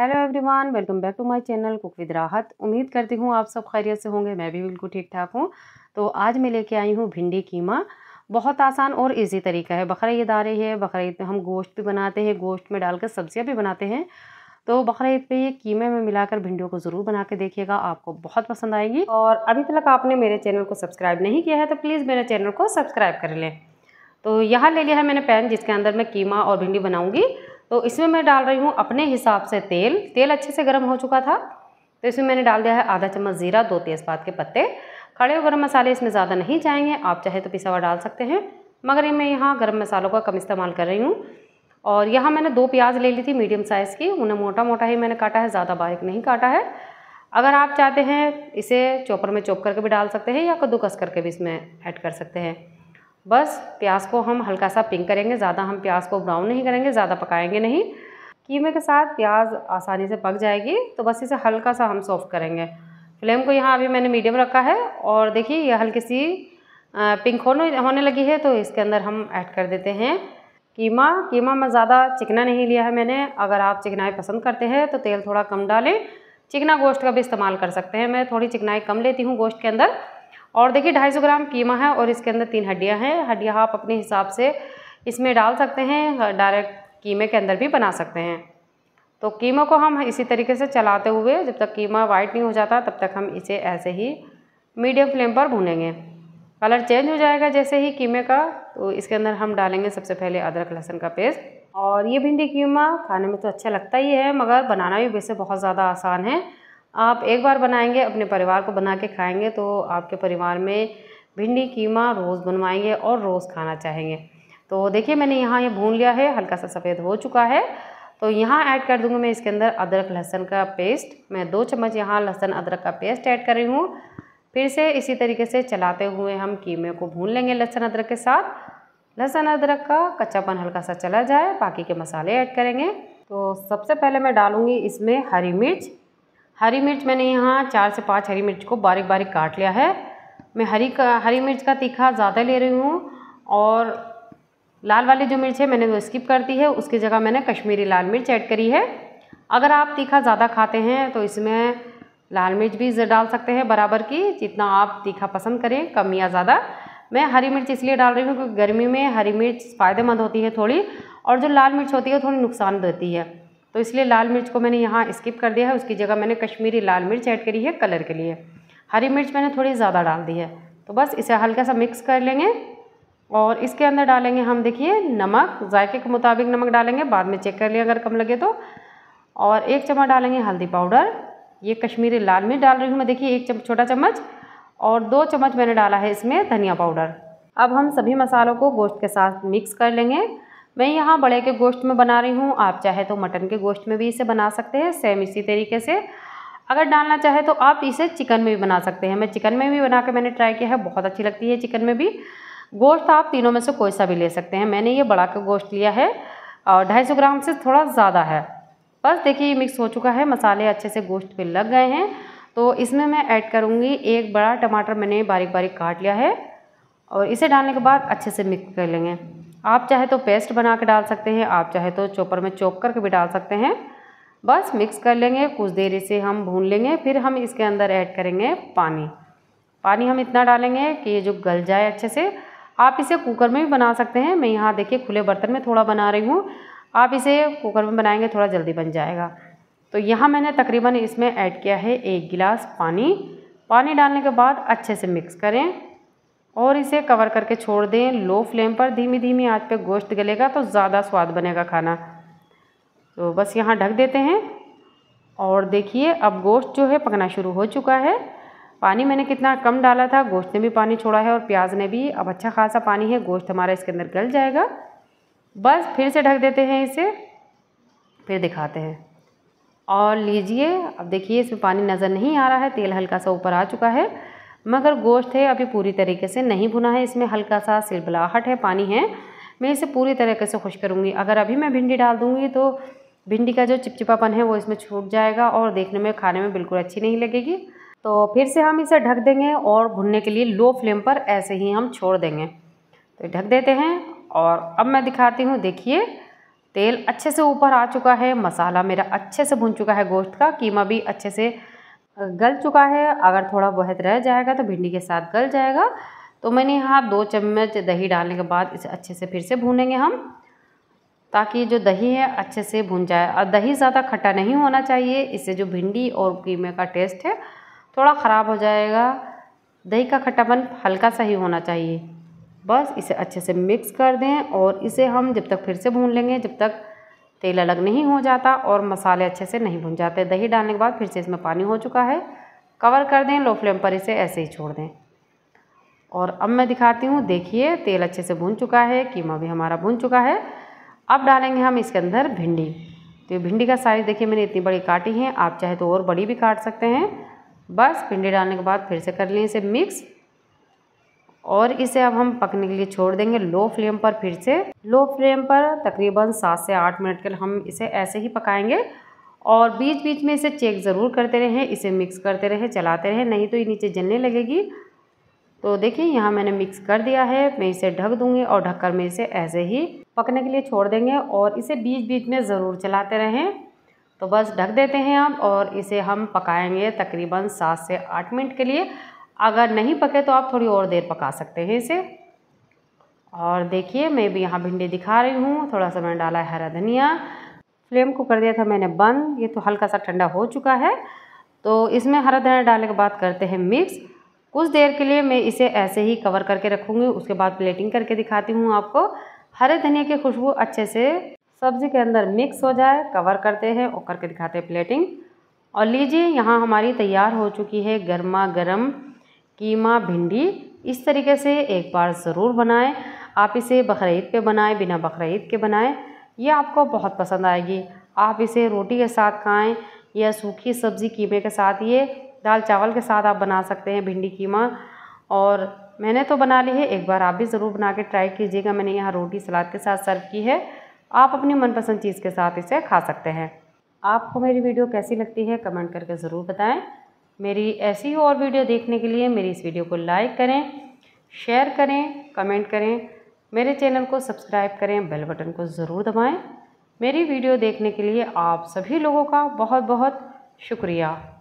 hello everyone welcome back to my channel cook with Rahat उम्मीद करती हूँ आप सब खैरियत से होंगे मैं भी बिल्कुल ठीक ठाक हूँ तो आज मैं लेके आई हूँ भिंडी कीमा बहुत आसान और इजी तरीका है बकर ईद आ रही है बकर ईद में हम गोश्त भी बनाते हैं गोश्त में डालकर सब्जियाँ भी बनाते हैं तो बकर ईद पे ये कीमे में मिलाकर भिंडियों को ज़रूर बना के देखिएगा आपको बहुत पसंद आएगी और अभी तक आपने मेरे चैनल को सब्सक्राइब नहीं किया है तो प्लीज़ मेरे चैनल को सब्सक्राइब कर लें तो यहाँ ले लिया है मैंने पैन जिसके अंदर मैं कीमा और भिंडी बनाऊँगी तो इसमें मैं डाल रही हूँ अपने हिसाब से तेल तेल अच्छे से गर्म हो चुका था तो इसमें मैंने डाल दिया है आधा चम्मच ज़ीरा दो तेज़पात के पत्ते खड़े और गर्म मसाले इसमें ज़्यादा नहीं जाएंगे आप चाहे तो पिसा हुआ डाल सकते हैं मगर मैं यहाँ गर्म मसालों का कम इस्तेमाल कर रही हूँ और यहाँ मैंने दो प्याज ले ली थी मीडियम साइज़ की उन्हें मोटा मोटा ही मैंने काटा है ज़्यादा बारीक नहीं काटा है अगर आप चाहते हैं इसे चॉपर में चॉप करके भी डाल सकते हैं या कद्दूकस करके भी इसमें ऐड कर सकते हैं बस प्याज को हम हल्का सा पिंक करेंगे ज़्यादा हम प्याज को ब्राउन नहीं करेंगे ज़्यादा पकाएंगे नहीं कीमे के साथ प्याज आसानी से पक जाएगी तो बस इसे हल्का सा हम सॉफ्ट करेंगे फ्लेम को यहाँ अभी मैंने मीडियम रखा है और देखिए यह हल्की सी पिंक होने होने लगी है तो इसके अंदर हम ऐड कर देते हैं कीमा कीमा में ज़्यादा चिकना नहीं लिया है मैंने अगर आप चिकनाई पसंद करते हैं तो तेल थोड़ा कम डालें चिकना गोश्त का भी इस्तेमाल कर सकते हैं मैं थोड़ी चिकनाई कम लेती हूँ गोश्त के अंदर और देखिए ढाई सौ ग्राम कीमा है और इसके अंदर तीन हड्डियाँ हैं हड्डियाँ आप अपने हिसाब से इसमें डाल सकते हैं डायरेक्ट कीमे के अंदर भी बना सकते हैं तो कीमा को हम इसी तरीके से चलाते हुए जब तक कीमा वाइट नहीं हो जाता तब तक हम इसे ऐसे ही मीडियम फ्लेम पर भूनेंगे कलर चेंज हो जाएगा जैसे ही कीमे का तो इसके अंदर हम डालेंगे सबसे पहले अदरक लहसुन का पेस्ट और ये भिंडी कीमा खाने में तो अच्छा लगता ही है मगर बनाना भी वैसे बहुत ज़्यादा आसान है आप एक बार बनाएंगे अपने परिवार को बना के खाएंगे तो आपके परिवार में भिंडी कीमा रोज़ बनवाएंगे और रोज़ खाना चाहेंगे तो देखिए मैंने यहाँ ये यह भून लिया है हल्का सा सफ़ेद हो चुका है तो यहाँ ऐड कर दूँगी मैं इसके अंदर अदरक लहसन का पेस्ट मैं दो चम्मच यहाँ लहसन अदरक का पेस्ट ऐड कर रही हूँ फिर से इसी तरीके से चलाते हुए हम कीमे को भून लेंगे लहसन अदरक के साथ लहसुन अदरक का कच्चापन हल्का सा चला जाए बाकी के मसाले ऐड करेंगे तो सबसे पहले मैं डालूँगी इसमें हरी मिर्च हरी मिर्च मैंने यहाँ चार से पाँच हरी मिर्च को बारीक बारीक काट लिया है मैं हरी का हरी मिर्च का तीखा ज़्यादा ले रही हूँ और लाल वाली जो मिर्च है मैंने वो स्किप कर दी है उसकी जगह मैंने कश्मीरी लाल मिर्च ऐड करी है अगर आप तीखा ज़्यादा खाते हैं तो इसमें लाल मिर्च भी डाल सकते हैं बराबर की जितना आप तीखा पसंद करें कम या ज़्यादा मैं हरी मिर्च इसलिए डाल रही हूँ क्योंकि गर्मी में हरी मिर्च फ़ायदेमंद होती है थोड़ी और जो लाल मिर्च होती है थोड़ी नुकसान देती है तो इसलिए लाल मिर्च को मैंने यहाँ स्किप कर दिया है उसकी जगह मैंने कश्मीरी लाल मिर्च ऐड करी है कलर के लिए हरी मिर्च मैंने थोड़ी ज़्यादा डाल दी है तो बस इसे हल्का सा मिक्स कर लेंगे और इसके अंदर डालेंगे हम देखिए नमक जायके के मुताबिक नमक डालेंगे बाद में चेक कर लें अगर कम लगे तो और एक चम्मच डालेंगे हल्दी पाउडर ये कश्मीरी लाल मिर्च डाल रही हूँ मैं देखिए एक चम, छोटा चम्मच और दो चम्मच मैंने डाला है इसमें धनिया पाउडर अब हम सभी मसालों को गोश्त के साथ मिक्स कर लेंगे मैं यहाँ बड़े के गोश्त में बना रही हूँ आप चाहे तो मटन के गोश्त में भी इसे बना सकते हैं सेम इसी तरीके से अगर डालना चाहे तो आप इसे चिकन में भी बना सकते हैं मैं चिकन में भी बना के मैंने ट्राई किया है बहुत अच्छी लगती है चिकन में भी गोश्त आप तीनों में से कोई सा भी ले सकते हैं मैंने ये बड़ा का गोश्त लिया है और ढाई सौ ग्राम से थोड़ा ज़्यादा है बस देखिए ये मिक्स हो चुका है मसाले अच्छे से गोश्त पर लग गए हैं तो इसमें मैं ऐड करूँगी एक बड़ा टमाटर मैंने बारीक बारीक काट लिया है और इसे डालने के बाद अच्छे से मिक्स कर लेंगे आप चाहे तो पेस्ट बना के डाल सकते हैं आप चाहे तो चॉपर में चॉप करके भी डाल सकते हैं बस मिक्स कर लेंगे कुछ देर इसे हम भून लेंगे फिर हम इसके अंदर ऐड करेंगे पानी पानी हम इतना डालेंगे कि ये जो गल जाए अच्छे से आप इसे कुकर में भी बना सकते हैं मैं यहाँ देखिए खुले बर्तन में थोड़ा बना रही हूँ आप इसे कुकर में बनाएंगे थोड़ा जल्दी बन जाएगा तो यहाँ मैंने तकरीबन इसमें ऐड किया है एक गिलास पानी पानी डालने के बाद अच्छे से मिक्स करें और इसे कवर करके छोड़ दें लो फ्लेम पर धीमी धीमी आंच पे गोश्त गलेगा तो ज़्यादा स्वाद बनेगा खाना तो बस यहाँ ढक देते हैं और देखिए अब गोश्त जो है पकना शुरू हो चुका है पानी मैंने कितना कम डाला था गोश्त ने भी पानी छोड़ा है और प्याज ने भी अब अच्छा खासा पानी है गोश्त हमारा इसके अंदर गल जाएगा बस फिर से ढक देते हैं इसे फिर दिखाते हैं और लीजिए अब देखिए इसमें पानी नज़र नहीं आ रहा है तेल हल्का सा ऊपर आ चुका है मगर गोश्त है अभी पूरी तरीके से नहीं भुना है इसमें हल्का सा सिलबलाहट है पानी है मैं इसे पूरी तरीके से खुश करूँगी अगर अभी मैं भिंडी डाल दूँगी तो भिंडी का जो चिपचिपापन है वो इसमें छूट जाएगा और देखने में खाने में बिल्कुल अच्छी नहीं लगेगी तो फिर से हम इसे ढक देंगे और भुनने के लिए लो फ्लेम पर ऐसे ही हम छोड़ देंगे तो ढक देते हैं और अब मैं दिखाती हूँ देखिए तेल अच्छे से ऊपर आ चुका है मसाला मेरा अच्छे से भुन चुका है गोश्त का कीमा भी अच्छे से गल चुका है अगर थोड़ा बहुत रह जाएगा तो भिंडी के साथ गल जाएगा तो मैंने यहाँ दो चम्मच दही डालने के बाद इसे अच्छे से फिर से भूनेंगे हम ताकि जो दही है अच्छे से भून जाए और दही ज़्यादा खट्टा नहीं होना चाहिए इससे जो भिंडी और कीमे का टेस्ट है थोड़ा ख़राब हो जाएगा दही का खट्टापन हल्का सा ही होना चाहिए बस इसे अच्छे से मिक्स कर दें और इसे हम जब तक फिर से भून लेंगे जब तक तेल अलग नहीं हो जाता और मसाले अच्छे से नहीं भुन जाते दही डालने के बाद फिर से इसमें पानी हो चुका है कवर कर दें लो फ्लेम पर इसे ऐसे ही छोड़ दें और अब मैं दिखाती हूँ देखिए तेल अच्छे से भून चुका है कीमा भी हमारा भुन चुका है अब डालेंगे हम इसके अंदर भिंडी तो भिंडी का साइज़ देखिए मैंने इतनी बड़ी काटी है आप चाहे तो और बड़ी भी काट सकते हैं बस भिंडी डालने के बाद फिर से कर लें इसे मिक्स और इसे अब हम पकने के लिए छोड़ देंगे लो फ्लेम पर फिर से लो फ्लेम पर तकरीबन सात से आठ मिनट के लिए हम इसे ऐसे ही पकाएंगे और बीच बीच में इसे चेक ज़रूर करते रहें इसे मिक्स करते रहें चलाते रहें नहीं तो ये नीचे जलने लगेगी तो देखिए यहाँ मैंने मिक्स कर दिया है मैं इसे ढक दूंगी और ढककर मैं इसे ऐसे ही पकने के लिए छोड़ देंगे और इसे बीच बीच में ज़रूर चलाते रहें तो बस ढक देते हैं हम और इसे हम पकाएंगे तकरीबन सात से आठ मिनट के लिए अगर नहीं पके तो आप थोड़ी और देर पका सकते हैं इसे और देखिए मैं भी यहाँ भिंडी दिखा रही हूँ थोड़ा सा मैंने डाला है हरा धनिया फ्लेम को कर दिया था मैंने बंद ये तो हल्का सा ठंडा हो चुका है तो इसमें हरा धनिया डालने के बाद करते हैं मिक्स कुछ देर के लिए मैं इसे ऐसे ही कवर करके रखूँगी उसके बाद प्लेटिंग करके दिखाती हूँ आपको हरे धनिया की खुशबू अच्छे से सब्ज़ी के अंदर मिक्स हो जाए कवर करते हैं और करके दिखाते हैं प्लेटिंग और लीजिए यहाँ हमारी तैयार हो चुकी है गर्मा गर्म कीमा भिंडी इस तरीके से एक बार ज़रूर बनाएं आप इसे बकरीद पे बनाएं बिना बकरीद के बनाएं यह आपको बहुत पसंद आएगी आप इसे रोटी के साथ खाएं या सूखी सब्ज़ी कीमे के साथ ये दाल चावल के साथ आप बना सकते हैं भिंडी कीमा और मैंने तो बना ली है एक बार आप भी ज़रूर बना के ट्राई कीजिएगा मैंने यहाँ रोटी सलाद के साथ सर्व की है आप अपनी मनपसंद चीज़ के साथ इसे खा सकते हैं आपको मेरी वीडियो कैसी लगती है कमेंट करके ज़रूर बताएं मेरी ऐसी और वीडियो देखने के लिए मेरी इस वीडियो को लाइक करें शेयर करें कमेंट करें मेरे चैनल को सब्सक्राइब करें बेल बटन को ज़रूर दबाएं मेरी वीडियो देखने के लिए आप सभी लोगों का बहुत बहुत शुक्रिया